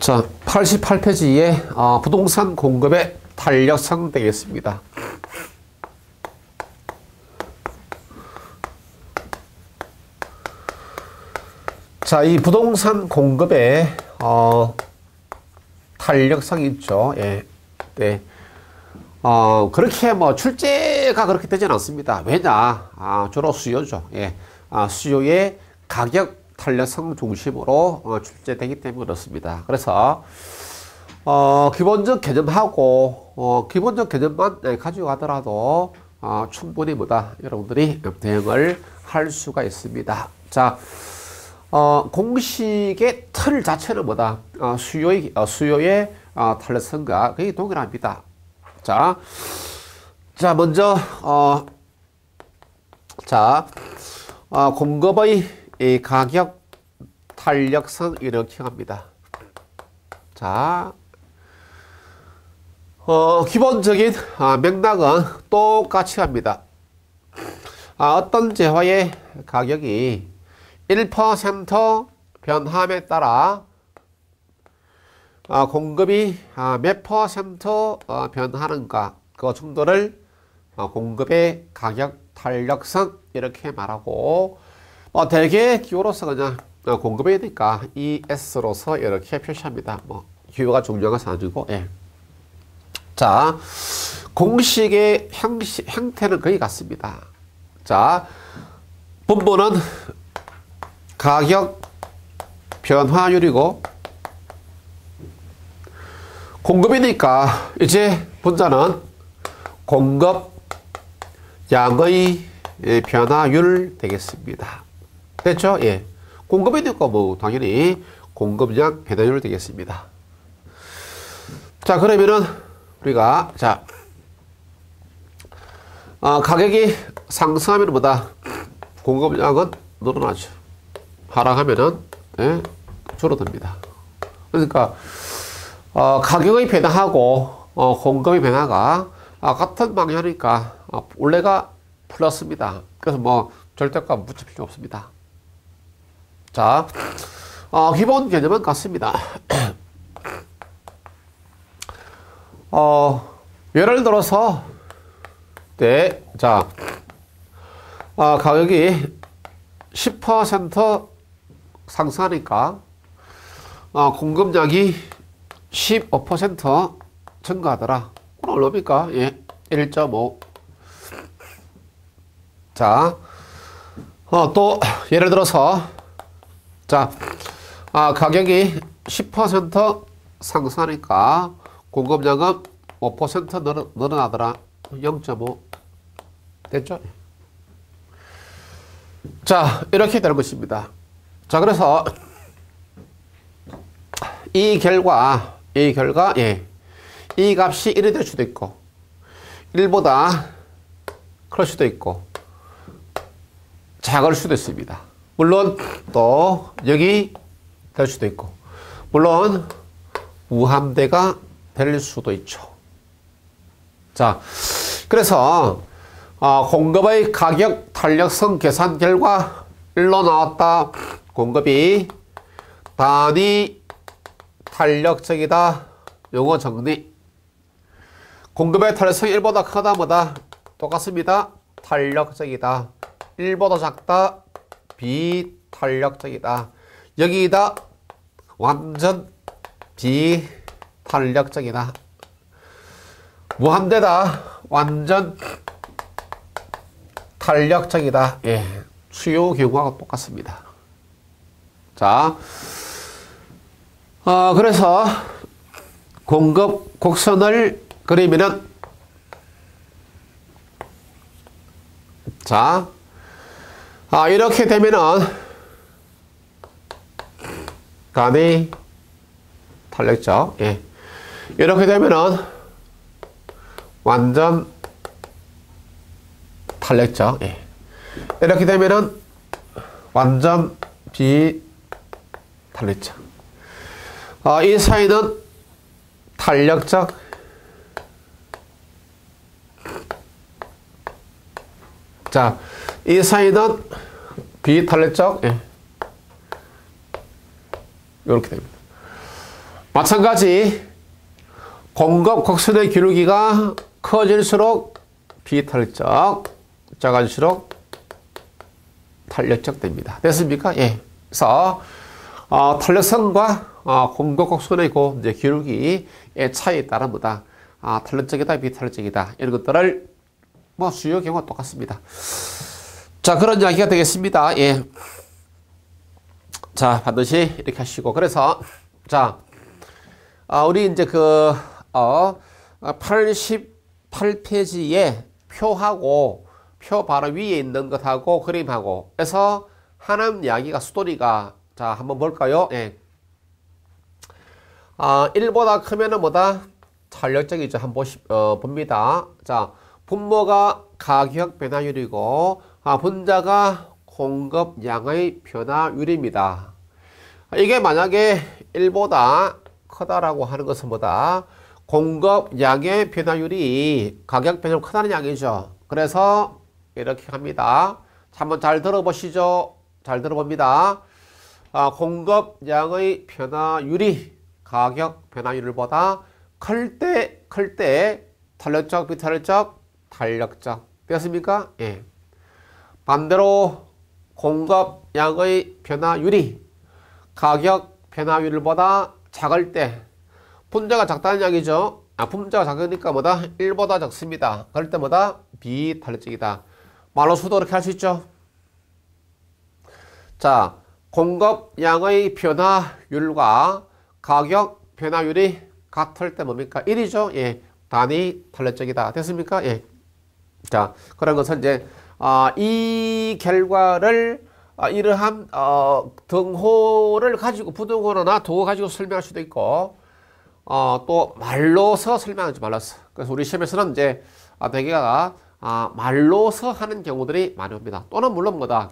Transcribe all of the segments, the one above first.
자, 88페이지에 어, 아, 부동산 공급의 탄력성 되겠습니다. 자, 이 부동산 공급의 어, 탄력성 있죠. 예. 네. 어, 그렇게 뭐 출제가 그렇게 되진 않습니다. 왜냐? 아, 주로 수요죠. 예. 아, 수요의 가격 탄력성 중심으로 어, 출제되기 때문에 그렇습니다. 그래서 어, 기본적 개념하고 어, 기본적 개념만 네, 가지고 가더라도 어, 충분히 뭐다 여러분들이 대응을 할 수가 있습니다. 자, 어, 공식의 틀 자체는 뭐다 어, 수요의 수요의 탄력성과 거의 동일합니다. 자, 자 먼저 자 공급의 이 가격 탄력선 일으켜갑니다. 자, 어, 기본적인 아, 맥락은 똑같이 합니다. 아, 어떤 재화의 가격이 1% 변함에 따라 아, 공급이 아, 몇 퍼센트 어, 변하는가 그 정도를 어, 공급의 가격 탄력성 이렇게 말하고 뭐 대개 기호로서 그냥 어, 공급해야 되니까 ES로서 이렇게 표시합니다. 뭐 기호가 중요한 아니고 예. 자 공식의 형식, 형태는 거의 같습니다. 자 분모는 가격 변화율이고 공급이니까 이제 분자는 공급 양의 예, 변화율 되겠습니다. 됐죠? 예. 공급이 되고 뭐 당연히 공급량 배당률 되겠습니다. 자 그러면은 우리가 자 아, 가격이 상승하면 보다 공급량은 늘어나죠. 하락하면은 예, 줄어듭니다. 그러니까 어, 가격의 변화하고 어, 공급의 변화가 아, 같은 방향이니까 아, 원래가 플러스입니다. 그래서 뭐 절대값 붙일 필요 없습니다. 자, 어, 기본 개념은 같습니다. 어, 예를 들어서, 네, 자, 어, 가격이 10% 상승하니까, 어, 공급량이 15% 증가하더라. 얼마입니까? 예, 1.5. 자, 어, 또, 예를 들어서, 자, 아, 가격이 10% 상승하니까 공급량은 5% 늘어, 늘어나더라. 0.5 됐죠? 자, 이렇게 되는 것입니다. 자, 그래서 이 결과, 이 결과, 예. 이 값이 1이 될 수도 있고, 1보다 클 수도 있고, 작을 수도 있습니다. 물론 또 여기 될 수도 있고 물론 우함대가 될 수도 있죠. 자, 그래서 어, 공급의 가격 탄력성 계산 결과 1로 나왔다. 공급이 단위 탄력적이다. 용어 정리. 공급의 탄력성이 1보다 크다 보다 똑같습니다. 탄력적이다. 1보다 작다. 비탄력적이다. 여기다 완전 비탄력적이다. 무한대다. 완전 탄력적이다. 예. 수요 경우하고 똑같습니다. 자, 어, 그래서 공급 곡선을 그리면은 자, 아 이렇게 되면은 간이 탄력적 예. 이렇게 되면은 완전 탄력적 예. 이렇게 되면은 완전 비탄력적 아, 이 사이는 탄력적 자이 사이다 B 탈렛적 예. 이렇게 됩니다. 마찬가지 공급 곡선의 기울기가 커질수록 B 탈렛적 작아질수록 탄력적 됩니다. 됐습니까? 예. 그래서 어, 탄력성과 어, 공급 곡선의 고 그 이제 기울기의 차이에 따라 보다 아, 탄력적이다, 비탄력적이다 이런 것들을 뭐 수요 경우가 똑같습니다. 자, 그런 이야기가 되겠습니다. 예. 자, 반드시 이렇게 하시고. 그래서, 자, 아, 우리 이제 그, 어, 88페이지에 표하고, 표 바로 위에 있는 것하고 그림하고, 해서 하나 이야기가 수돌이가, 자, 한번 볼까요? 예. 아, 1보다 크면은 뭐다? 전력적이죠. 한번 보시, 어, 봅니다. 자, 분모가 가격 변화율이고, 아, 분자가 공급 양의 변화율입니다. 이게 만약에 1보다 크다라고 하는 것은 뭐다? 공급 양의 변화율이 가격 변화율 크다는 양이죠. 그래서 이렇게 합니다. 한번 잘 들어보시죠. 잘 들어봅니다. 아, 공급 양의 변화율이 가격 변화율보다 클 때, 클 때, 탄력적, 비탄력적, 탄력적. 되었습니까? 예. 반대로 공급 량의 변화율이 가격 변화율보다 작을 때품자가 작다는 이야기죠. 아, 분자가 작으니까 뭐다? 1보다 작습니다. 그럴 때마다 비탄력적이다. 말로 수도 이렇게 할 수 있죠. 자, 공급량의 변화율과 가격 변화율이 같을 때 뭡니까? 1이죠. 예, 단위 탄력적이다. 됐습니까? 예. 자, 그런 것은 이제 어, 이 결과를 어, 이러한 어, 등호를 가지고 부등호나 등호 가지고 설명할 수도 있고 어, 또 말로서 설명하지 말라서 그래서 우리 시험에서는 이제 아, 대개가 아, 말로서 하는 경우들이 많이 옵니다. 또는 물론 뭐다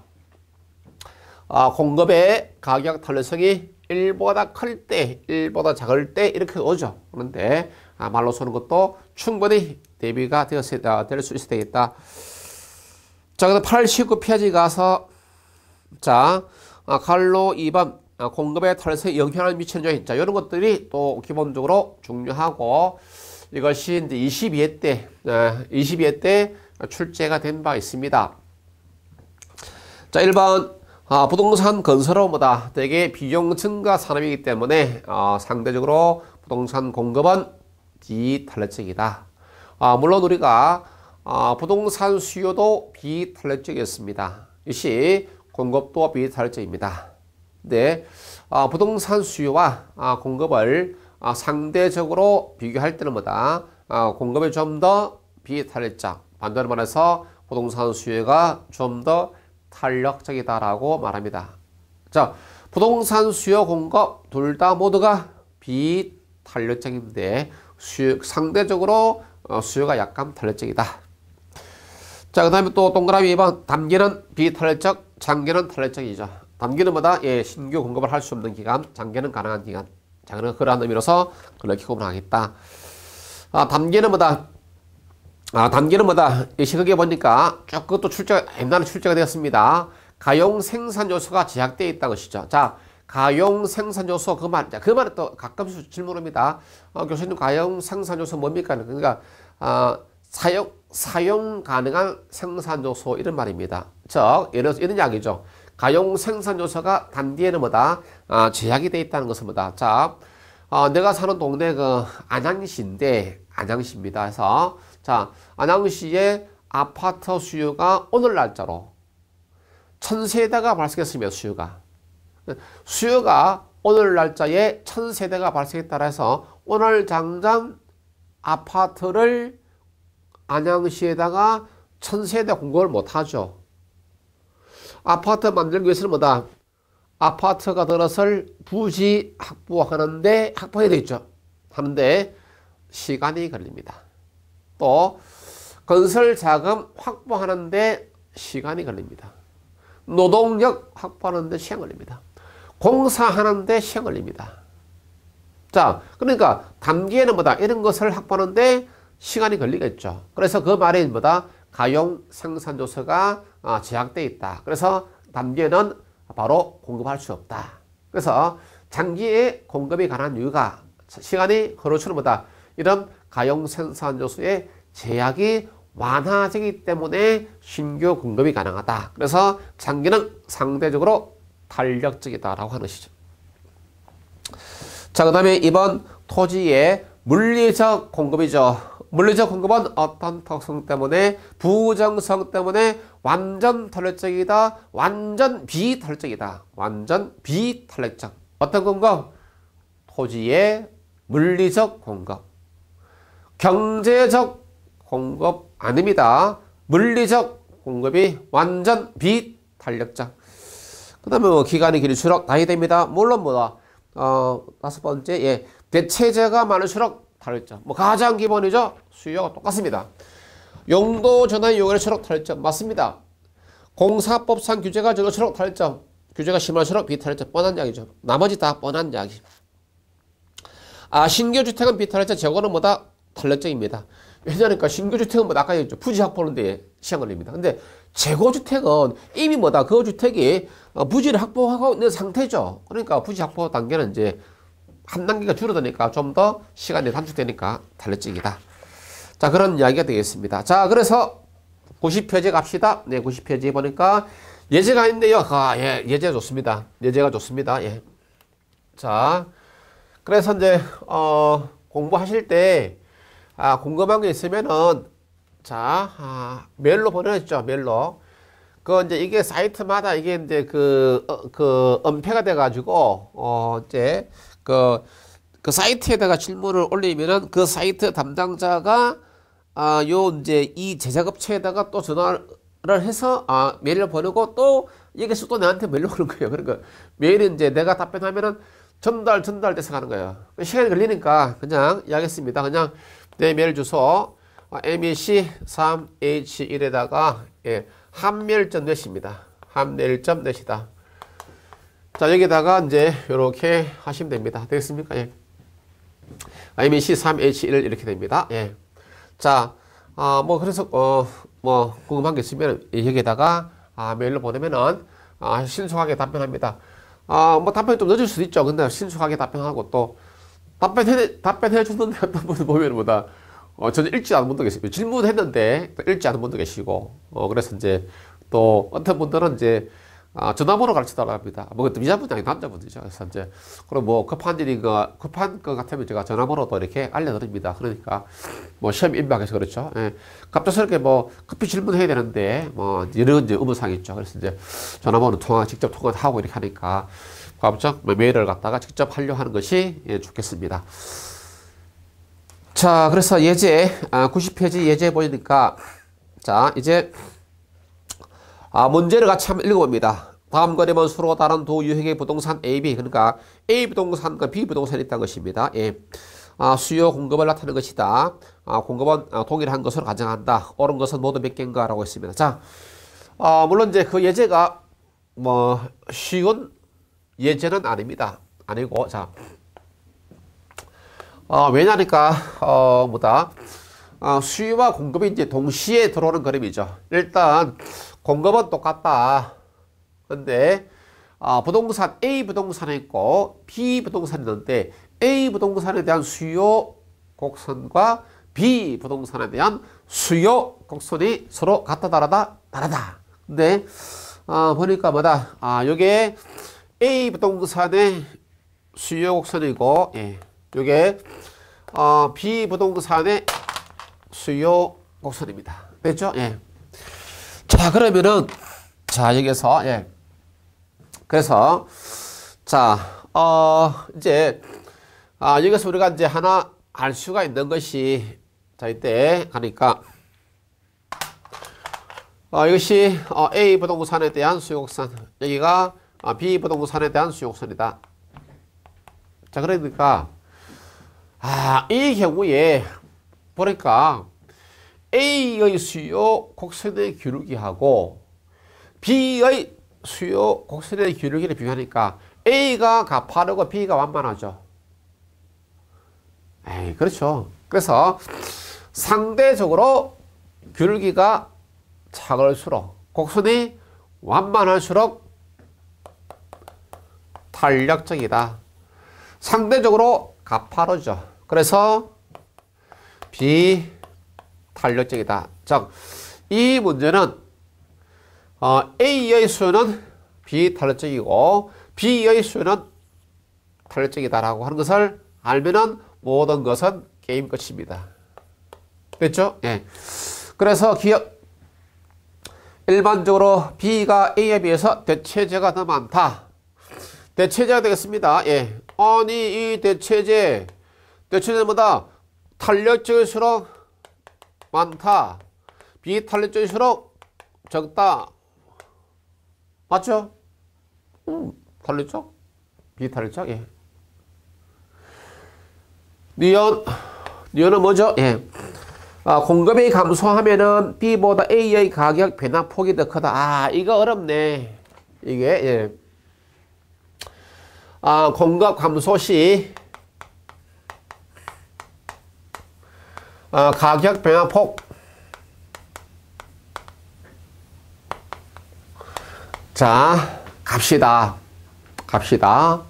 아, 공급의 가격 탄력성이 1보다 클 때, 1보다 작을 때 이렇게 오죠. 그런데 아, 말로 서는 것도 충분히 대비가 되었을, 아, 될수 있어야 되겠다. 자, 그래서 팔 쉬고 피하지 가서, 자, 아, 칼로 2번, 아, 공급의 탈세에 영향을 미치는 요인. 자, 이런 것들이 또 기본적으로 중요하고, 이것이 이제 22회 때, 아, 22회 때 출제가 된 바 있습니다. 자, 1번, 아, 부동산 건설업 보다 대개 비용 증가 산업이기 때문에, 아, 상대적으로 부동산 공급은 디탈레적이다. 아, 물론 우리가 아, 부동산 수요도 비탄력적이었습니다. 역시 공급도 비탄력적입니다. 네, 아, 부동산 수요와 아, 공급을 아, 상대적으로 비교할 때마다 아, 공급이 좀 더 비탄력적, 반대로 말해서 부동산 수요가 좀 더 탄력적이다라고 말합니다. 자, 부동산 수요 공급 둘 다 모두가 비탄력적인데 수요, 상대적으로 어, 수요가 약간 탄력적이다. 자, 그 다음에 또 동그라미 2번. 단기는 비탈핵적 장기는 탈핵적이죠 단기는 뭐다? 예, 신규 공급을 할 수 없는 기간, 장기는 가능한 기간. 자, 그는 그러한 의미로서 그렇게 구분하겠다. 아, 단기는 뭐다? 아, 단기는 뭐다? 이 시각에 보니까 쭉 그것도 출제가, 옛날에 출제가 되었습니다. 가용 생산 요소가 제약되어 있다는 것이죠. 자, 가용 생산 요소 그 말, 그말에또 가끔씩 질문합니다 어, 교수님 가용 생산 요소 뭡니까? 그러니까, 아, 사용, 사용 가능한 생산요소 이런 말입니다. 즉, 예를 들어서 이런 이야기죠. 가용 생산요소가 단기에는 뭐다? 아, 제약이 돼 있다는 것은 뭐다? 자, 어, 내가 사는 동네가 그 안양시인데, 안양시입니다. 해서, 자, 안양시의 아파트 수요가 오늘 날짜로 천세대가 발생했으며 수요가. 수요가 오늘 날짜에 천세대가 발생했다 해서 오늘 당장 아파트를 안양시에다가 천세대 공급을 못하죠. 아파트 만들기 위해서는 뭐다? 아파트가 들어설 부지 확보하는데 확보해야 되겠죠. 하는데 시간이 걸립니다. 또 건설 자금 확보하는데 시간이 걸립니다. 노동력 확보하는데 시간 걸립니다. 공사하는데 시간 걸립니다. 자, 그러니까 단기에는 뭐다 이런 것을 확보하는데 시간이 걸리겠죠. 그래서 그 말에 보다 가용 생산조서가 아, 제약되 어 있다. 그래서 단계는 바로 공급할 수 없다. 그래서 장기의 공급이 관한 이유가 시간이 흐르주는 보다 이런 가용 생산조서의 제약이 완화되기 때문에 신규 공급이 가능하다. 그래서 장기는 상대적으로 탄력적이다라고 하는 것이죠. 자, 그 다음에 이번 토지의 물리적 공급이죠. 물리적 공급은 어떤 특성 때문에 부정성 때문에 완전 탈락적이다 완전 비탈락적이다 완전 비탈락적 어떤 공급? 토지의 물리적 공급 경제적 공급 아닙니다 물리적 공급이 완전 비탄력적 그 다음에 뭐 기간의 길이 줄어 나이 됩니다 물론 뭐다 어 다섯 번째 예 대체재가 많을수록 다르죠. 뭐 가장 기본이죠. 수요가 똑같습니다. 용도 전환 이 요구할수록 다르적 맞습니다. 공사법상 규제가 적을수록 다르적 규제가 심할수록 비탈월적. 뻔한 이야기죠. 나머지 다 뻔한 이야기. 아, 신규주택은 비탈월적, 저거는 뭐다 탈월적입니다. 왜냐니까 하 신규주택은 뭐 아까 얘기했죠. 부지 확보는데 시간 걸립니다. 근데 재고주택은 이미 뭐다 그 주택이 어, 부지를 확보하고 있는 상태죠. 그러니까 부지 확보 단계는 이제 한 단계가 줄어드니까 좀 더 시간이 단축되니까 달래찌기다. 자, 그런 이야기가 되겠습니다. 자, 그래서 9 0표지 갑시다. 네, 90표제 보니까 예제가 있는데요. 아, 예, 예제 가 좋습니다. 예제가 좋습니다. 예. 자, 그래서 이제, 어, 공부하실 때, 아, 궁금한 게 있으면은, 자, 아, 메일로 보내주죠. 메일로. 그 이제 이게 사이트마다 이게 이제 그, 어, 그, 은폐가 돼가지고, 어, 이제, 그, 그 사이트에다가 질문을 올리면은 그 사이트 담당자가 아, 요 이제 이 제작업체에다가 또 전화를 해서 아, 메일을 보내고 또 여기서 또 나한테 메일 오는 거예요. 그러니까 메일은 이제 내가 답변하면은 전달 전달돼서 가는 거예요. 시간이 걸리니까 그냥 이야기했습니다. 그냥 내 메일 주소 아, MEC3H1에다가 예, 한멸점 넷입니다. 한멸점 넷이다. 자 여기다가 이제 이렇게 하시면 됩니다. 되겠습니까? 예. i m 면 C3H1 이렇게 됩니다. 예. 자, 아, 뭐 그래서 어, 뭐 궁금한 게 있으면 여기에다가 아, 메일로 보내면은 아, 신속하게 답변합니다. 아, 뭐 답변이 좀 늦을 수도 있죠. 근데 신속하게 답변하고 또 답변해 답변해 주는데 어떤 분을 보면 뭐다 어, 전혀 읽지 않은 분도 계시고 질문했는데 읽지 않은 분도 계시고 어, 그래서 이제 또 어떤 분들은 이제 아, 전화번호 가르쳐 달라 합니다. 뭐, 그 미자분이 남자분이죠. 그래서 이제, 그럼 뭐, 급한 일인가, 급한 것 같으면 제가 전화번호도 이렇게 알려드립니다. 그러니까, 뭐, 시험 임박해서 그렇죠. 예. 갑작스럽게 뭐, 급히 질문해야 되는데, 뭐, 이런 이제 의무사 있죠. 그래서 이제, 전화번호 통화, 직접 통화하고 이렇게 하니까, 갑작 뭐 메일을 갖다가 직접 하려 하는 것이 예, 좋겠습니다. 자, 그래서 예제, 아, 90페이지 예제 보니까 자, 이제, 아, 문제를 같이 한번 읽어봅니다. 다음 거래면 서로 다른 두 유형의 부동산 A, B 그러니까 A 부동산과 B 부동산이 있다는 것입니다. 예. 아, 수요 공급을 나타내는 것이다. 아, 공급은 아, 동일한 것으로 가정한다. 옳은 것은 모두 몇 개인가 라고 했습니다. 자, 아, 물론 이제 그 예제가 뭐 쉬운 예제는 아닙니다. 아니고 자, 어, 아, 왜냐니까 어, 뭐다 어, 수요와 공급이 이제 동시에 들어오는 그림이죠. 일단 공급은 똑같다. 근데 아, 부동산 A 부동산에 있고 B 부동산이 있는데 A 부동산에 대한 수요 곡선과 B 부동산에 대한 수요 곡선이 서로 같다 다르다 다르다. 근데 아, 보니까 뭐다. 아, 요게 A 부동산의 수요 곡선이고 예. 요게 어, B 부동산의 수요 곡선입니다. 됐죠? 예. 자, 그러면은, 자, 여기서, 예. 그래서, 자, 어, 이제, 아, 여기서 우리가 이제 하나 알 수가 있는 것이, 자, 이때, 가니까 어, 이것이 어, A 부동산에 대한 수용선, 여기가 어, B 부동산에 대한 수용선이다. 자, 그러니까, 아, 이 경우에, 보니까, A의 수요 곡선의 기울기하고 B의 수요 곡선의 기울기를 비교하니까 A가 가파르고 B가 완만하죠. 에이, 그렇죠. 그래서 상대적으로 기울기가 작을수록 곡선이 완만할수록 탄력적이다. 상대적으로 가파르죠. 그래서 B 탄력적이다. 자, 이 문제는 어, A의 수는 비탄력적이고 B의 수는 탄력적이다라고 하는 것을 알면은 모든 것은 게임 끝입니다. 됐죠? 예. 그래서 기억 일반적으로 B가 A에 비해서 대체제가 더 많다. 대체제가 되겠습니다. 예. 아니 이 대체제 대체제보다 탄력적일수록 많다. 비탈렛질수록 적다. 맞죠? 음, 탈렛적? 비탈렛적? 예. 니온, 니온은 뭐죠? 예. 아, 공급이 감소하면은 B보다 A의 가격 변화 폭이 더 크다. 아, 이거 어렵네. 이게, 예. 아, 공급 감소 시 어, 가격 변화폭 자 갑시다 갑시다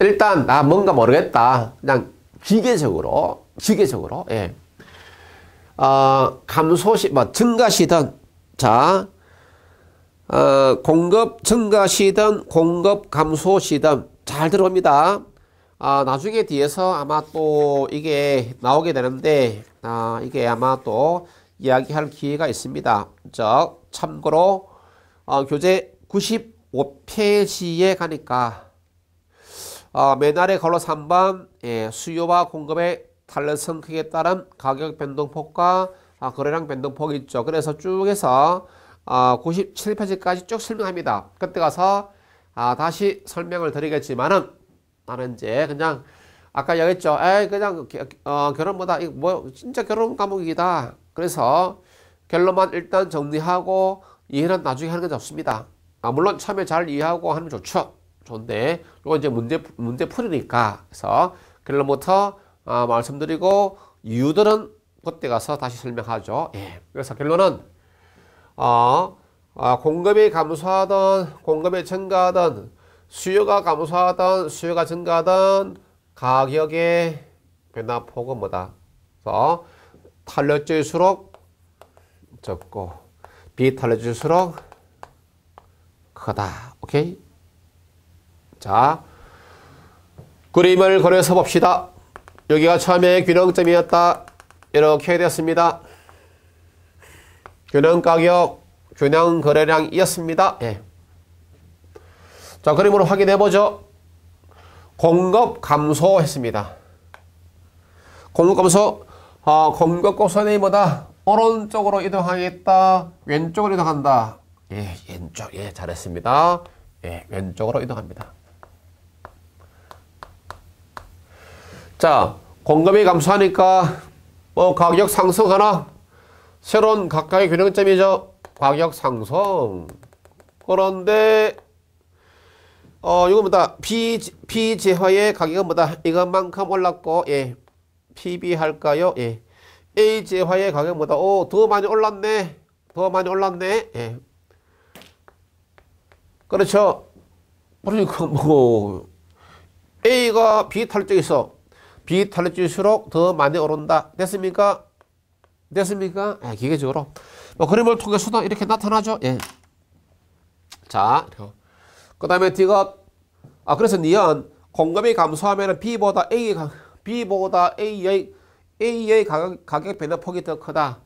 일단 나 아, 뭔가 모르겠다 그냥 기계적으로 기계적으로 예. 어, 감소시 뭐 증가시든 자 어, 공급 증가시든 공급 감소시든 잘 들어옵니다 아, 나중에 뒤에서 아마 또 이게 나오게 되는데 아, 이게 아마 또 이야기할 기회가 있습니다. 즉, 참고로 어, 교재 95페이지에 가니까 어, 맨날에 걸러 3번 예, 수요와 공급의 달러성 크기에 따른 가격 변동폭과 아, 거래량 변동폭이 있죠. 그래서 쭉 해서 아, 어, 97페이지까지 쭉 설명합니다. 그때 가서 아, 다시 설명을 드리겠지만은 나는 이제 그냥 아까 얘기했죠. 에이, 그냥 그 어, 결혼보다 뭐 진짜 결혼 과목이다. 그래서 결론만 일단 정리하고 이해는 나중에 하는 게 좋습니다. 아, 물론 처음에 잘 이해하고 하면 좋죠. 좋은데 이거 이제 문제 문제 풀이니까 그래서 결론부터 어, 말씀드리고 이유들은 그때 가서 다시 설명하죠. 예. 그래서 결론은 어, 어, 공급이 감소하던 공급이 증가하던 수요가 감소하던 수요가 증가하던 가격의 변화폭은 뭐다? 그래서 탄력질수록 적고 비탄력질수록 크다. 오케이? 자, 그림을 그려서 봅시다. 여기가 처음에 균형점이었다. 이렇게 되었습니다 균형가격, 균형거래량이었습니다. 예. 자, 그림으로 확인해보죠. 공급 감소했습니다. 공급 감소, 어, 공급 아, 곡선이보다 오른쪽으로 이동하겠다, 왼쪽으로 이동한다. 예, 왼쪽, 예, 잘했습니다. 예, 왼쪽으로 이동합니다. 자, 공급이 감소하니까 뭐 가격 상승하나? 새로운 가까이 균형점이죠. 가격 상승. 그런데 어, 이거 뭐다. B, B 재화의 가격은 뭐다. 이것만큼 올랐고, 예. PB 할까요? 예. A 재화의 가격은 뭐다. 오, 더 많이 올랐네. 더 많이 올랐네. 예. 그렇죠. 그러니까 뭐, A가 B 탈적에서 B 탈적일수록 더 많이 오른다. 됐습니까? 됐습니까? 예, 기계적으로. 뭐, 그림을 통해서도 이렇게 나타나죠. 예. 자, 그 다음에 D가 아 그래서 니은 공급이 감소하면 B보다 A B보다 A의 A의 가격, 가격 변화폭이 더 크다.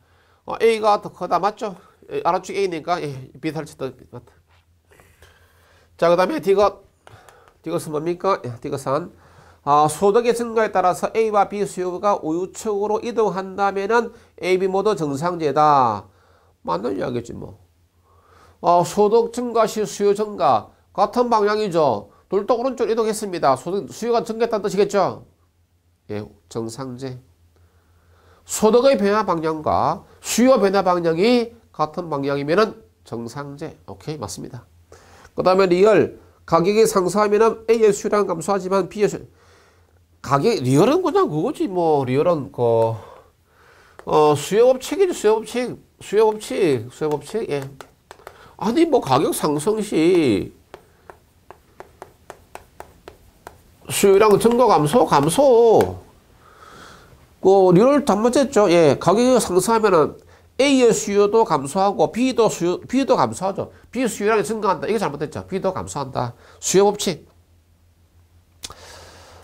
어, A가 더 크다 맞죠? 예, 알아주 A니까 예, B 살치도 맞다. 자그 다음에 D가 D것은 뭡니까? 예, D것은 아, 소득의 증가에 따라서 A와 B 수요가 우측으로 이동한다면은 A, B 모두 정상제다. 맞는 이야기지 뭐. 아, 소득 증가 시 수요 증가. 같은 방향이죠. 돌독 오른쪽 이동했습니다. 수요가 증가했다는 뜻이겠죠? 예, 정상제. 소득의 변화 방향과 수요 변화 방향이 같은 방향이면 정상제. 오케이, 맞습니다. 그 다음에 리얼. 가격이 상승하면 A의 수요량 감소하지만 B의 수요 가격, 리얼은 그냥 그거지. 뭐, 리얼은 그, 어, 수요법칙이지, 수요법칙. 수요법칙, 수요법칙, 예. 아니, 뭐, 가격 상승 시, 수요일 증거 감소, 감소. 그, 리얼 단번째죠. 예, 가격이 상승하면은 A의 수요도 감소하고 B도 수요, B도 감소하죠. B 수요량이 증가한다. 이게 잘못됐죠. B도 감소한다. 수요 법칙.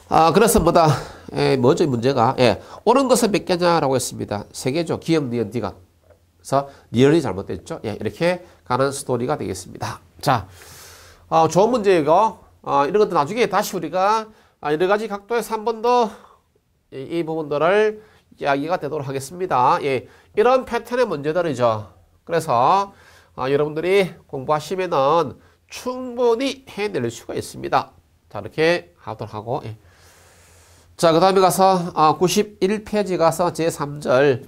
아, 그래서 뭐다. 예, 뭐죠, 문제가. 예, 옳은 것은 몇 개냐라고 했습니다. 세 개죠. 기업, 니은, 니가. 그래서 리얼이 잘못됐죠. 예, 이렇게 가는 스토리가 되겠습니다. 자, 아, 좋은 문제이고, 어, 이런 것도 나중에 다시 우리가 아, 여러 가지 각도에서 한 번 더 이 부분들을 이야기가 되도록 하겠습니다. 예, 이런 패턴의 문제들이죠. 그래서 아, 여러분들이 공부하시면은 충분히 해낼 수가 있습니다. 자, 이렇게 하도록 하고. 예. 자, 그 다음에 가서 아, 91페이지 가서 제3절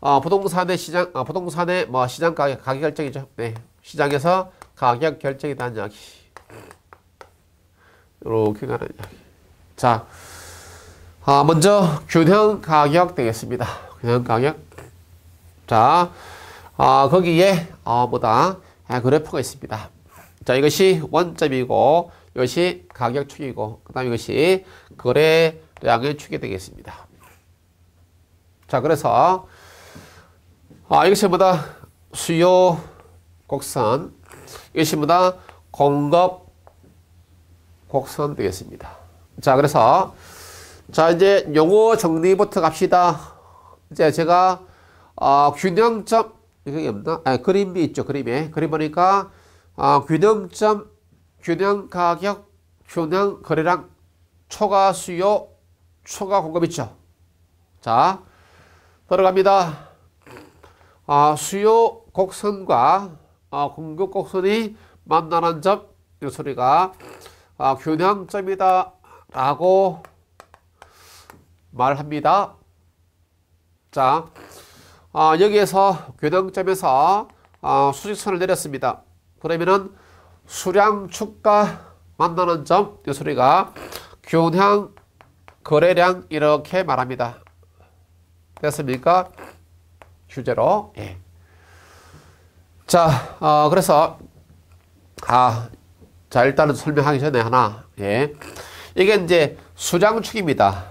어, 부동산의 시장, 아, 부동산의 뭐 시장 가격, 가격 결정이죠. 네, 시장에서 가격 결정이 단약이 이렇게 가는 이야기. 자, 아, 먼저 균형 가격 되겠습니다. 균형 가격. 자, 아, 거기에 아, 뭐다 아, 그래프가 있습니다. 자, 이것이 원점이고 이것이 가격축이고 그다음 이것이 거래량의 축이 되겠습니다. 자, 그래서 아, 이것이 뭐다 수요 곡선 이것이 뭐다 공급 곡선 되겠습니다. 자, 그래서 자 이제 용어 정리부터 갑시다. 이제 제가 어, 균형점 이게 없나? 아, 그림이 있죠. 그림에 그림 보니까 어, 균형점, 균형 가격, 균형 거래량, 초과 수요, 초과 공급 있죠. 자 들어갑니다. 어, 수요 곡선과 공급 곡선이 만나는 점이 소리가 아, 균형점이다 라고 말합니다. 자, 아, 여기에서 균형점에서 아, 수직선을 내렸습니다. 그러면은 수량 축과 만나는 점, 소리가 균형 거래량 이렇게 말합니다. 됐습니까? 휴제로. 예. 자, 어, 그래서 아, 자, 일단은 설명하기 전에 하나. 예. 이게 이제 수량 축입니다.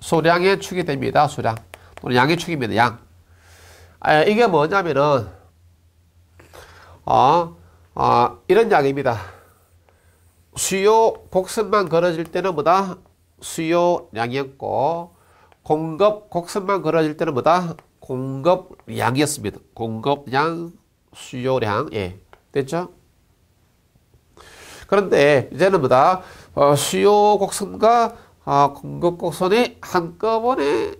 수량의 축이 됩니다. 수량. 또는 양의 축입니다. 양. 아, 이게 뭐냐면은, 어, 어, 이런 양입니다. 수요 곡선만 걸어질 때는 뭐다? 수요 양이었고, 공급 곡선만 걸어질 때는 뭐다? 공급 양이었습니다. 공급 양, 수요량. 예. 됐죠? 그런데 이제는 뭐다? 어, 수요 곡선과 어, 공급 곡선이 한꺼번에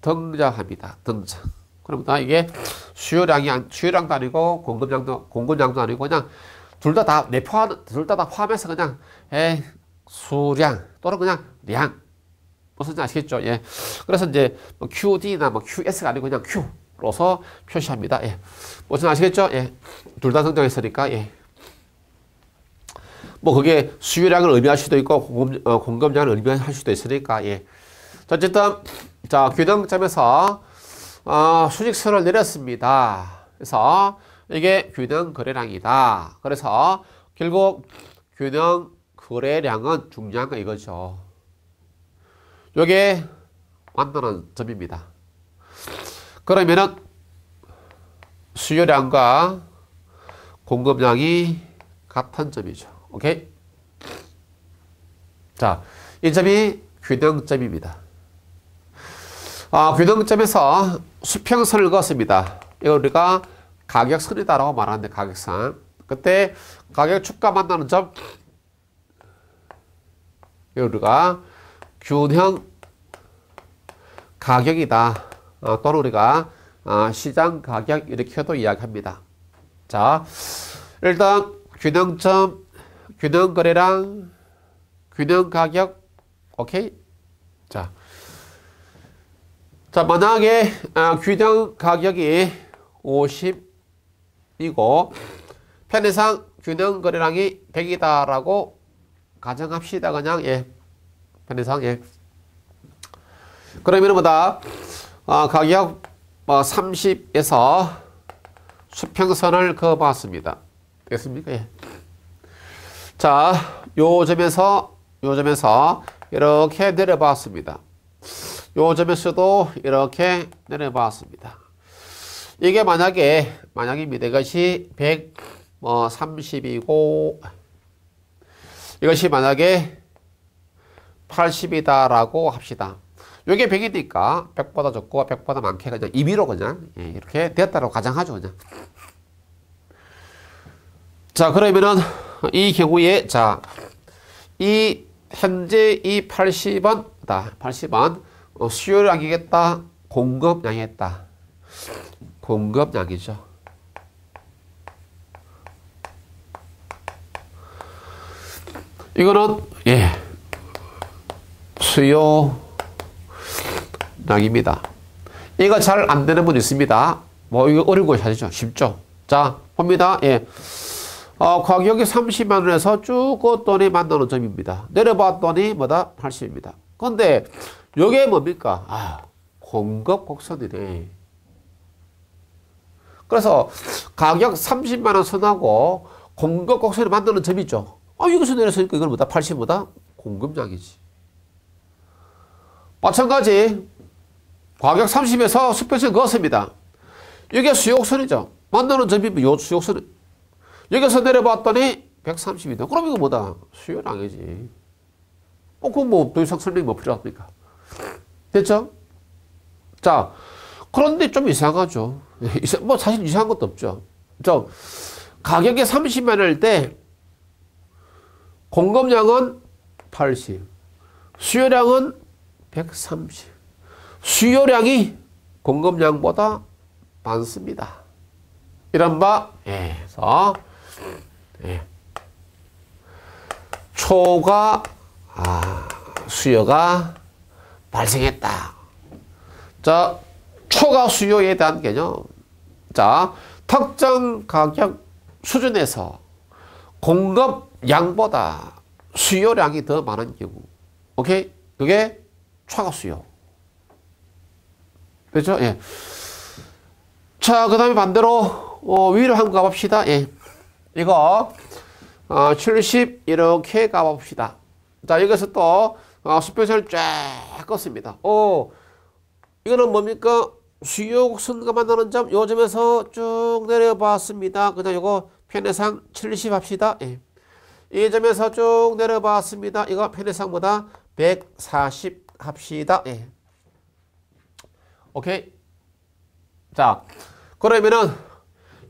등장합니다. 등장. 그럼 나 이게 수요량이 수요량도 아니고 공급량도 공급량도 아니고 그냥 둘 다 다 내포하는 둘 다 다 포함해서 그냥 에 수량 또는 그냥 량 무슨 지 아시겠죠? 예. 그래서 이제 뭐 QD나 뭐 QS가 아니고 그냥 Q로서 표시합니다. 예. 무슨 아시겠죠? 예. 둘다 성장했으니까 예. 뭐 그게 수요량을 의미할 수도 있고 공급, 어, 공급량을 의미할 수도 있으니까 예. 자, 어쨌든 자 규정 점에서 어, 수직선을 내렸습니다. 그래서 이게 균형 거래량이다. 그래서 결국 균형 거래량은 중요한 거 이거죠. 요게 완전한 점입니다. 그러면은 수요량과 공급량이 같은 점이죠. 오케이? 자, 이 점이 귀등점입니다. 아, 귀등점에서 수평선을 그었습니다. 이거 우리가 가격선이다라고 말하는데, 가격선. 그때 가격 축과 만나는 점, 이거 우리가 균형 가격이다. 아, 또는 우리가 아, 시장 가격 이렇게 도 이야기합니다. 자, 일단 균형점 균형 거래량, 균형 가격, 오케이? 자, 자 만약에 아, 균형 가격이 50이고 편의상 균형 거래량이 100이다라고 가정합시다 그냥 예 편의상 예 그러면 뭐다 아, 가격 뭐 어, 30에서 수평선을 그어봤습니다 됐습니까 예 자, 요 점에서 요 점에서 이렇게 내려봤습니다. 요 점에서도 이렇게 내려봤습니다. 이게 만약에 만약입니다. 이것이 130이고 이것이 만약에 80이다라고 합시다. 이게 100이니까 100보다 적고 100보다 많게 그냥 임의로 그냥 예, 이렇게 됐다고 가정하죠 그냥. 자 그러면은 이 경우에 자, 이 현재 이 80원다. 80원. 어, 수요량이겠다. 공급량이겠다. 공급량이죠. 이거는 예 수요량입니다. 이거 잘 안 되는 분 있습니다. 뭐 이거 어려운 거 사실죠. 쉽죠. 자 봅니다. 예. 어, 가격이 30만 원에서 쭉걷돈이 만나는 점입니다. 내려봤더니 뭐다? 80입니다. 근데 이게 뭡니까? 아, 공급 곡선이네. 그래서 가격 30만 원 선하고 공급 곡선이 만나는 점이죠. 아, 여기서 내려서니까 이걸 뭐다? 80보다 공급량이지. 마찬가지 가격 30에서 수평선 그었습니다. 이게 수용선이죠. 만나는 점이 뭐 요 수용선 여기서 내려봤더니 130이다. 그럼 이거 뭐다? 수요량이지. 어, 그건 뭐, 더 이상 설명이 뭐 필요합니까? 됐죠? 자, 그런데 좀 이상하죠. 뭐, 사실 이상한 것도 없죠. 저, 가격이 30만 원일 때, 공급량은 80, 수요량은 130. 수요량이 공급량보다 많습니다. 이런 바, 예, 서 예. 초가 아, 수요가 발생했다. 자, 초과 수요에 대한 개념. 자, 특정 가격 수준에서 공급량보다 수요량이 더 많은 경우. 오케이? 그게 초과 수요. 그죠 예. 자, 그 다음에 반대로 어, 위로 한번 가봅시다. 예. 이거 어, 70 이렇게 가봅시다. 자 여기서 또 어, 수평선을 쫙 껐습니다. 어, 이거는 뭡니까? 수요선과 만나는 점, 요 점에서 쭉 내려봤습니다. 그냥 이거 편의상 70 합시다. 예. 이 점에서 쭉 내려봤습니다. 이거 편의상보다 140 합시다. 예. 오케이. 자, 그러면은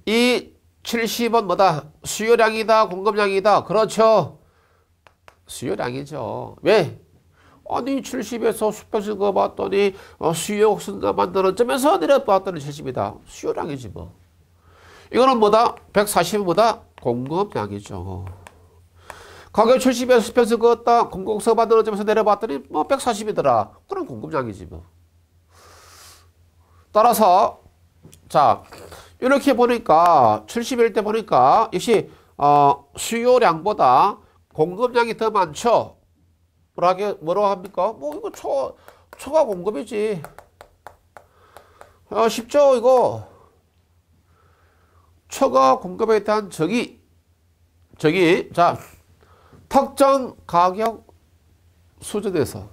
이 70원 뭐다 수요량이다 공급량이다 그렇죠 수요량이죠 왜 아니 70에서 수평수 그어봤더니 어, 수요 순간 만들어지면서 내려봤더니 70이다 수요량이지 뭐 이거는 뭐다 140보다 공급량이죠 가격 70에서 수평수 그었다 공공서 만들어지면서 내려봤더니 뭐 140이더라 그런 공급량이지 뭐 따라서 자 이렇게 보니까 70일 때 보니까 역시 어, 수요량보다 공급량이 더 많죠. 뭐라게 뭐라 합니까? 뭐 이거 초 초과 공급이지. 어, 쉽죠 이거. 초과 공급에 대한 적이 적이 자 특정 가격 수준에서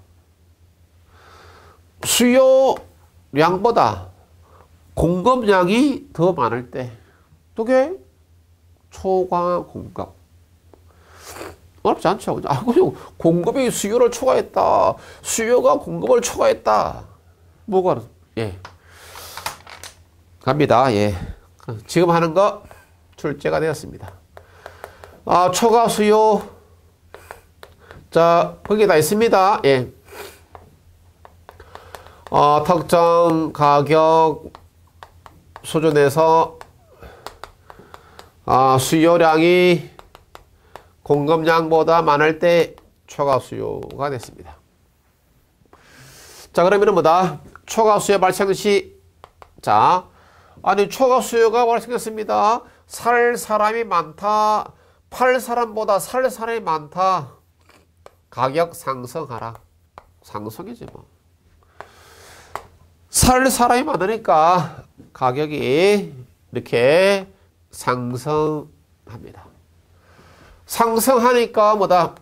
수요량보다 공급량이 더 많을 때 그게 초과 공급. 어렵지 않죠. 아, 그냥 공급이 수요를 초과했다. 수요가 공급을 초과했다. 뭐가, 예. 갑니다. 예. 지금 하는 거 출제가 되었습니다. 아, 초과 수요. 자, 거기다 있습니다. 예. 어, 아, 특정 가격, 수준에서 아, 수요량이 공급량보다 많을 때 초과 수요가 됐습니다. 자, 그러면 뭐다? 초과 수요 발생 시, 자, 아니, 초과 수요가 발생했습니다. 살 사람이 많다. 팔 사람보다 살 사람이 많다. 가격 상승하라. 상승이지 뭐. 살 사람이 많으니까 가격이 이렇게 상승합니다. 상승하니까 뭐다?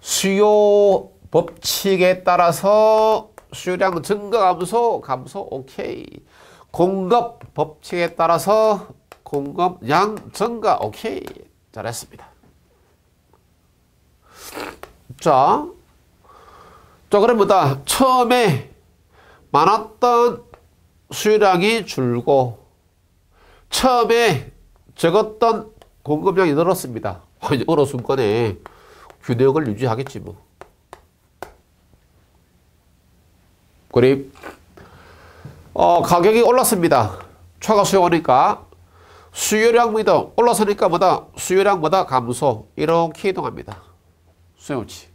수요 법칙에 따라서 수요량 증가 감소 감소 오케이. 공급 법칙에 따라서 공급량 증가 오케이. 잘했습니다. 자, 자 그럼 뭐다? 처음에 많았던 수요량이 줄고 처음에 적었던 공급량이 늘었습니다. 어느 순간에 균형을 유지하겠지 뭐. 그립. 어, 가격이 올랐습니다. 초과 수요가오니까 수요량보다 올라서니까 보다 수요량보다 감소 이렇게 이동합니다. 수요치.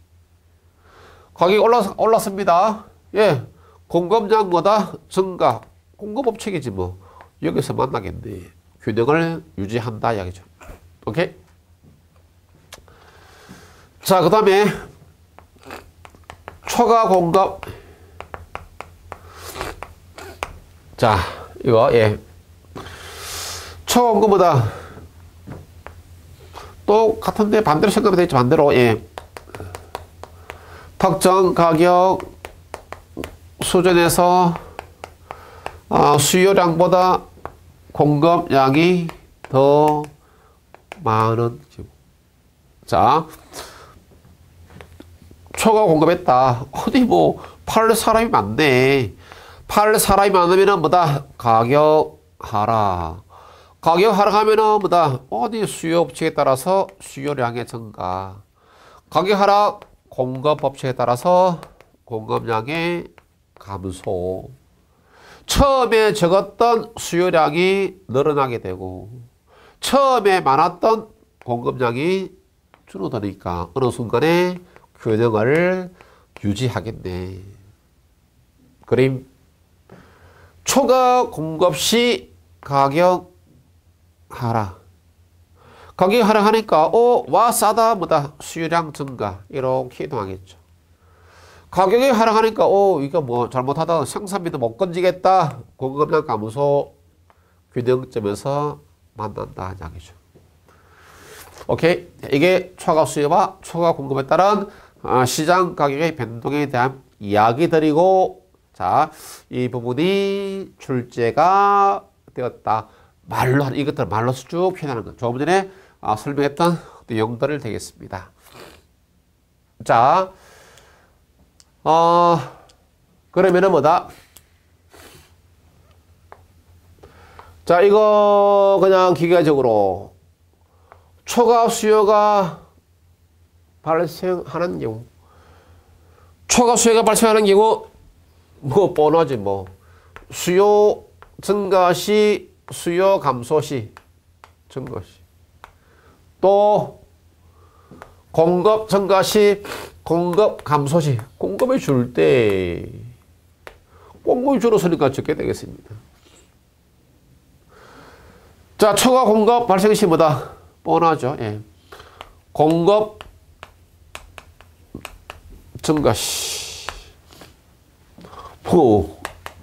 가격이 올라 올랐습니다. 예. 공급량보다 증가, 공급업체이지 뭐. 여기서 만나겠네. 균형을 유지한다 이야기죠. 오케이? 자, 그 다음에 초과 공급 자, 이거 예. 초과 공급보다 또 같은데 반대로 생각이 되죠. 반대로 예. 특정 가격 수준에서 아, 수요량보다 공급량이 더 많은 기분. 자, 초과 공급했다. 어디 뭐 팔 사람이 많네. 팔 사람이 많으면 뭐다 가격 하락. 가격 하락하면 뭐다 어디 수요 법칙에 따라서 수요량의 증가. 가격 하락 공급 법칙에 따라서 공급량의 감소. 처음에 적었던 수요량이 늘어나게 되고 처음에 많았던 공급량이 줄어드니까 어느 순간에 균형을 유지하겠네. 그림 초과 공급 시 가격 하락. 가격 하락하니까 오와 어, 싸다 뭐다 수요량 증가 이렇게 동하겠죠 가격이 하락하니까 어 이거 뭐 잘못하다 생산비도 못 건지겠다 공급량 감소 균형점에서 만난다 이야기죠. 오케이 이게 초과 수요와 초과 공급에 따른 아, 시장 가격의 변동에 대한 이야기들이고 자 이 부분이 출제가 되었다. 말로 이것들 말로쭉 표현하는 것. 조금 전에 아, 설명했던 용도를 되겠습니다. 자. 어, 그러면은 뭐다? 자, 이거 그냥 기계적으로 초과 수요가 발생하는 경우 초과 수요가 발생하는 경우 뭐 뻔하지 뭐 수요 증가 시 수요 감소 시 증가 시또 공급 증가시 공급 감소시 공급이 줄때 공급이 줄어서니까 적게 되겠습니다. 자 초과 공급 발생 시 뭐다? 뻔하죠. 예. 공급 증가시 푸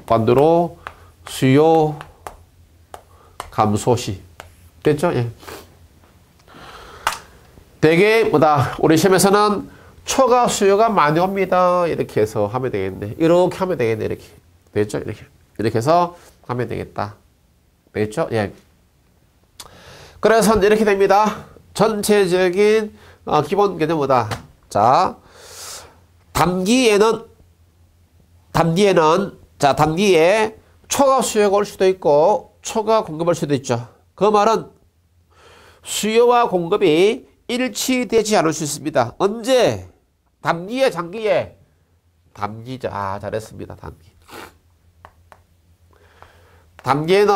반대로 수요 감소시 됐죠? 예. 대개 뭐다 우리 시험에서는 초과 수요가 많이 옵니다 이렇게 해서 하면 되겠네 이렇게 하면 되겠네 이렇게 되겠죠 이렇게 이렇게 해서 하면 되겠다 되겠죠 예 그래서 이렇게 됩니다 전체적인 어, 기본 개념보다 자 담기에는 담기에는 자 담기에 초과 수요가 올 수도 있고 초과 공급할 수도 있죠 그 말은 수요와 공급이 일치되지 않을 수 있습니다. 언제? 담기에 장기에 담기자. 아, 잘했습니다. 담기. 담기에는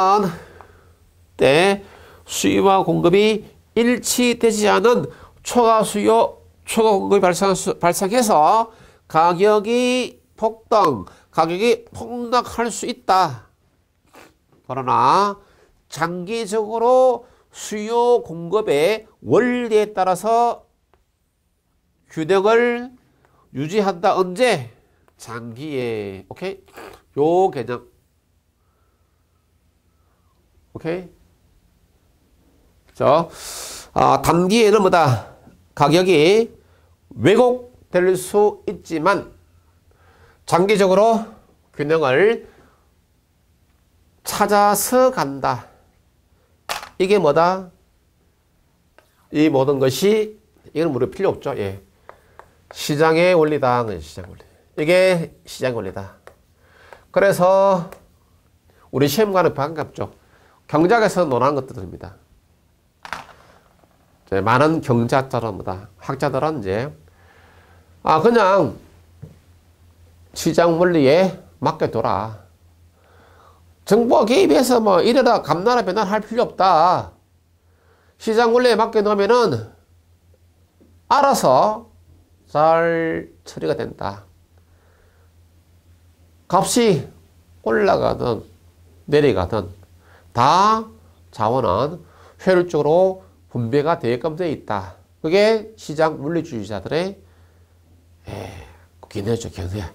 때 수요와 공급이 일치되지 않은 초과 수요, 초과 공급이 발생, 발생해서 가격이 폭등, 가격이 폭락할 수 있다. 그러나 장기적으로 수요 공급의 원리에 따라서 규격을 유지한다. 언제? 장기에. 오케이? 요 개념. 오케이? 자, 아, 단기에는 뭐다? 가격이 왜곡될 수 있지만 장기적으로 균형을 찾아서 간다. 이게 뭐다? 이 모든 것이 이건 물을 필요 없죠. 예. 시장의 원리다. 네, 시장 원리. 이게 시장 원리다. 그래서 우리 시험과는 반갑죠. 경작에서 논한 것들입니다. 많은 경자자들입니다. 학자들은 이제 아 그냥 시장 원리에 맡겨둬라. 정부가 개입해서 뭐 이래라 감나라 변화할 필요 없다. 시장 원래맡겨 놓으면은 알아서 잘 처리가 된다. 값이 올라가든 내려가든 다 자원은 효율적으로 분배가 되게끔 되어 있다. 그게 시장 물리주의자들의 예, 견해죠, 견해.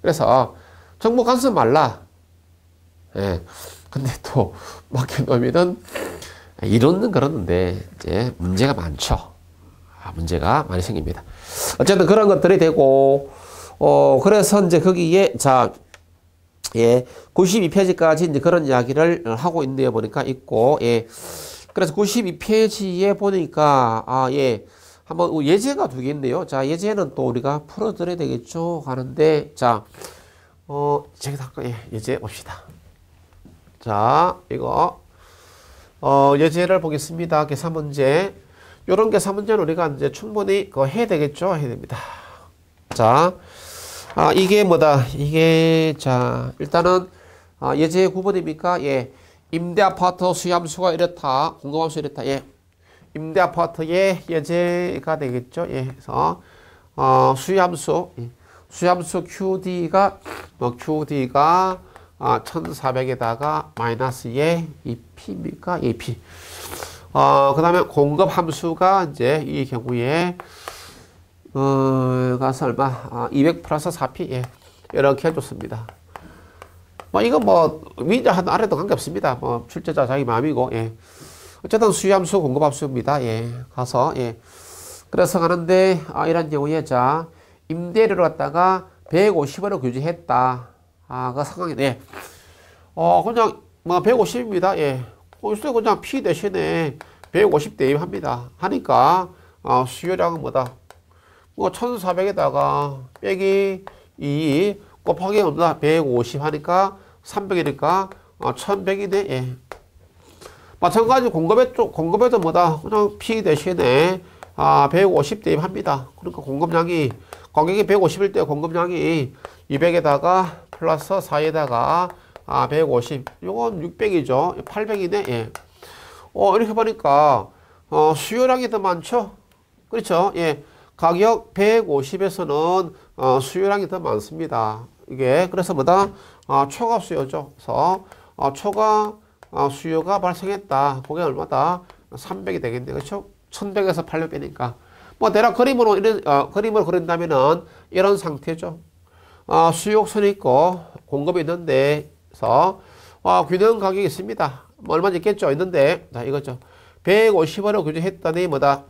그래서 정보 간섭 말라. 예. 근데 또 맡겨놓으면은 이론은 그러는데 이제 문제가 많죠. 아, 문제가 많이 생깁니다. 어쨌든 그런 것들이 되고 어 그래서 이제 거기에 자 예, 92페이지까지 이제 그런 이야기를 하고 있네요. 보니까 있고, 예. 그래서 92페이지에 보니까, 아, 예. 한번 예제가 두 개 있네요. 자, 예제는 또 우리가 풀어드려야 되겠죠. 하는데, 자, 어, 제가 다 예, 예제 봅시다. 자, 이거. 어, 예제를 보겠습니다. 계산 문제. 요런 계산 문제는 우리가 이제 충분히 그 해야 되겠죠? 해야 됩니다. 자, 아, 이게 뭐다? 이게, 자, 일단은, 아, 예제의 구분입니까? 예. 임대 아파트 수함수가 이렇다. 공급함수 이렇다. 예. 임대 아파트의 예제가 되겠죠? 예. 그래서, 어, 수함수. 예. 수함수 QD가, 뭐, QD가, 1400에다가 아, 마이너스 의이 p입니까? 예, p. 어, 그 다음에 공급 함수가 이제 이 경우에, 어, 가서 얼마? 아, 200 플러스 4p. 예. 이렇게 해줬습니다. 뭐, 이거 뭐, 위자 한 아래도 관계없습니다. 뭐, 출제자 자기 마음이고, 예. 어쨌든 수위함수, 공급함수입니다. 예. 가서, 예. 그래서 가는데, 아, 이런 경우에, 자, 임대료를 갖다가 150원을 규제했다. 아가 사각이네. 어, 그냥 뭐 150입니다. 예. 골수 그냥 P 대신에 150 대입 합니다. 하니까 어, 수요량은 뭐다? 뭐 1400에다가 빼기 2 곱하기 없나 150 하니까 300이니까 어, 1100이네. 예. 마찬가지 공급에 공급에도 뭐다? 그냥 P 대신에 아, 150 대입합니다. 그러니까 공급량이 가격이 150일 때 공급량이 200에다가 플러스 4에다가 아, 150. 요건 600이죠. 800이네. 예. 어, 이렇게 보니까 어, 수요량이 더 많죠? 그렇죠? 예. 가격 150에서는 어, 수요량이 더 많습니다. 이게 그래서 뭐다? 어, 초과 수요죠. 그래서 어, 초과 어, 수요가 발생했다. 그게 얼마다? 300이 되겠네. 그렇죠? 1100에서 800이니까. 뭐 대략 그림으로 이런 어, 그림을 그린다면은 이런 상태죠. 아, 수요선이 있고 공급이 있는데서 아, 균형 가격이 있습니다. 뭐 얼마 있겠죠? 있는데 자, 이거죠. 150원을 규정했다니 뭐다.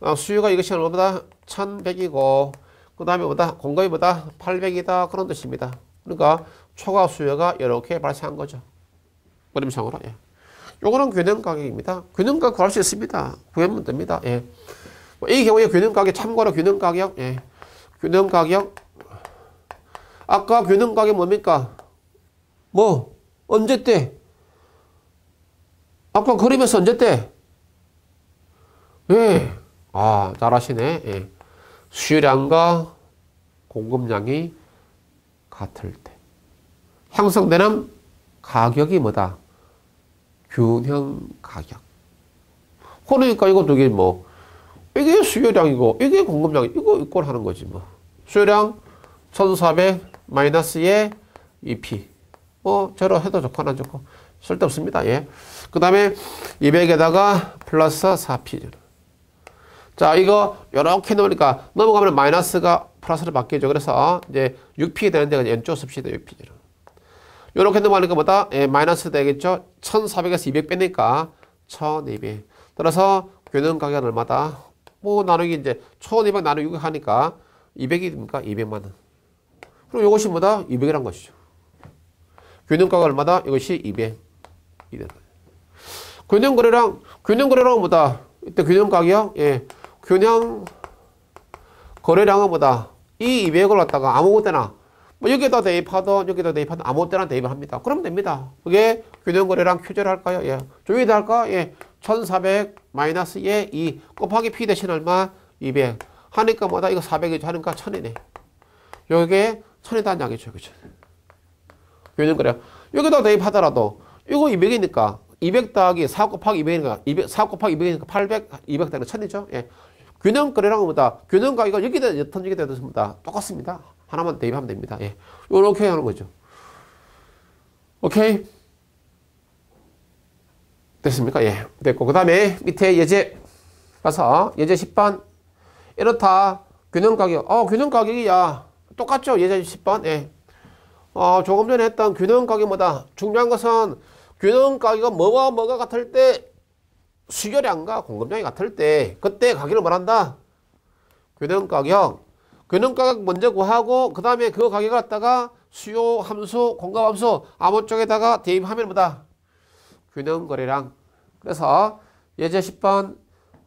아, 수요가 이것이 얼마다? 1100이고 그 다음에 뭐다? 공급이 뭐다? 800이다. 그런 뜻입니다. 그러니까 초과 수요가 이렇게 발생한 거죠. 그림상으로. 예. 요거는 균형 가격입니다. 균형 가격 구할 수 있습니다. 구하면 됩니다. 예. 이 경우에 균형 가격 참고로 균형 가격. 예. 균형 가격 아까 교는 가게 뭡니까? 뭐 언제 때? 아까 그림에서 언제 때? 예. 아, 잘하시네. 예. 수요량과 공급량이 같을 때. 형성되는 가격이 뭐다? 균형 가격. 그러니까 이것도 이게 뭐, 이게 수요량이고, 이게 공급량이, 이 이꼴 하는 거지 뭐. 수요량 1,400, 마이너스의 e p 뭐 제로 해도 좋고 안 좋고 쓸데없습니다. 예. 그 다음에 200에다가 플러스 4p. 자 이거 이렇게 놓으니까 넘어가면 마이너스가 플러스로 바뀌죠. 그래서 이제 6p 되는데 왼쪽 씁시다. 6p. 이렇게 넘어가니까 뭐다? 예, 마이너스 되겠죠. 1400에서 200 빼니까 1200. 따라서 교는 가격은 얼마다? 뭐 나누기 이제 1200 나누기 하니까 200이니까 200만원. 그럼 이것이 뭐다? 200이란 것이죠. 균형가가 얼마다? 이것이 200이 된다. 균형거래량, 균형거래량 뭐다? 이때 균형가격, 예. 균형 거래량은 뭐다? 이 200을 갖다가 아무 때나 뭐 여기에다 대입하든 여기다 대입하든 아무 때나 대입을 합니다. 그러면 됩니다. 그게 균형거래량 큐제를 할까요? 예. 종이다 할까? 예. 1400마2 예, 곱하기 P 대신 얼마? 200 하니까 뭐다? 이거 400이죠. 하니까 1000이네. 여기 손해단 양이죠. 그죠? 요즘 그래요. 여기다 대입하더라도 이거 200이니까 200 더하기 4 곱하기 200이니까 200, 4 곱하기 200이니까 800, 200 더하기 1000이죠. 예. 균형 거래라고 니다 균형 가격이 여기다 던지게 되다 뒀습니다. 똑같습니다. 하나만 대입하면 됩니다. 예. 요렇게 하는 거죠. 오케이. 됐습니까? 예. 됐고. 그 다음에 밑에 예제 가서 예제 10번. 이렇다. 균형 가격. 어, 균형 가격이야. 똑같죠? 예제 10번. 예. 어, 조금 전에 했던 균형 가격보다 중요한 것은 균형 가격이 뭐가 뭐가 같을 때 수요량과 공급량이 같을 때 그때 가격을 말한다. 균형 가격. 균형 가격 먼저 구하고 그 다음에 그 가격을 갖다가 수요 함수, 공급 함수 아무 쪽에다가 대입하면 뭐다. 균형 거래량. 그래서 예제 10번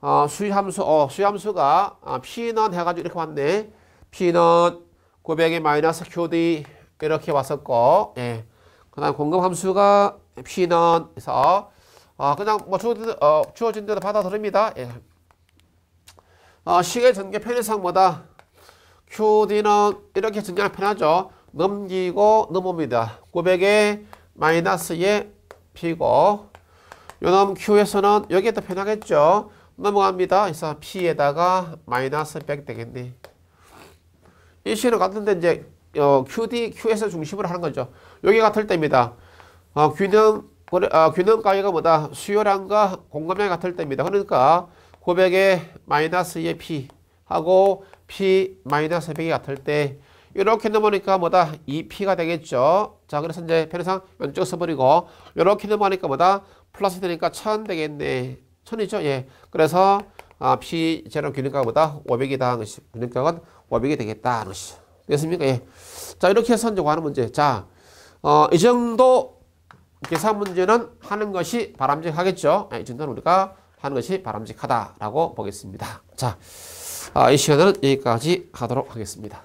어, 수요함수, 어, 수요함수가 어, 아, P는 해가지고 이렇게 왔네. P는 900에 마이너스 QD 이렇게 왔었고, 예. 그 다음 공급 함수가 P는, 그래서, 어, 그냥 뭐 주어진, 어, 주어진 대로 받아들입니다. 예. 어, 시계 전개 편의상보다 QD는 이렇게 전개가 편하죠. 넘기고 넘어옵니다. 900에 마이너스에 P고, 요놈 Q에서는 여기에 더 편하겠죠. 넘어갑니다. 그래서 P에다가 마이너스 100 되겠네. 이슈를 갔는데 이제 어, QD, QS 중심으로 하는 거죠. 여기 같을 때입니다. 어, 균형, 고래, 어, 균형 가격은 뭐다? 수요량과 공급량이 같을 때입니다. 그러니까 900에 마이너스 2의 P 하고 P 마이너스 100이 같을 때 이렇게 넘어니까 뭐다? 2P가 되겠죠. 자, 그래서 이제 편의상 왼쪽 써버리고 이렇게 넘어니까 뭐다? 플러스 되니까 1000 되겠네. 1000이죠? 예. 그래서 아, P 제로 균형가보다 500이다. 균형가은 법백이 되겠다는 것이 됐습니까? 예. 자, 이렇게 해서 이 하는 문제. 자, 어, 이 정도 계산 문제는 하는 것이 바람직하겠죠. 예, 이 정도는 우리가 하는 것이 바람직하다라고 보겠습니다. 자, 아, 이 시간은 여기까지 하도록 하겠습니다.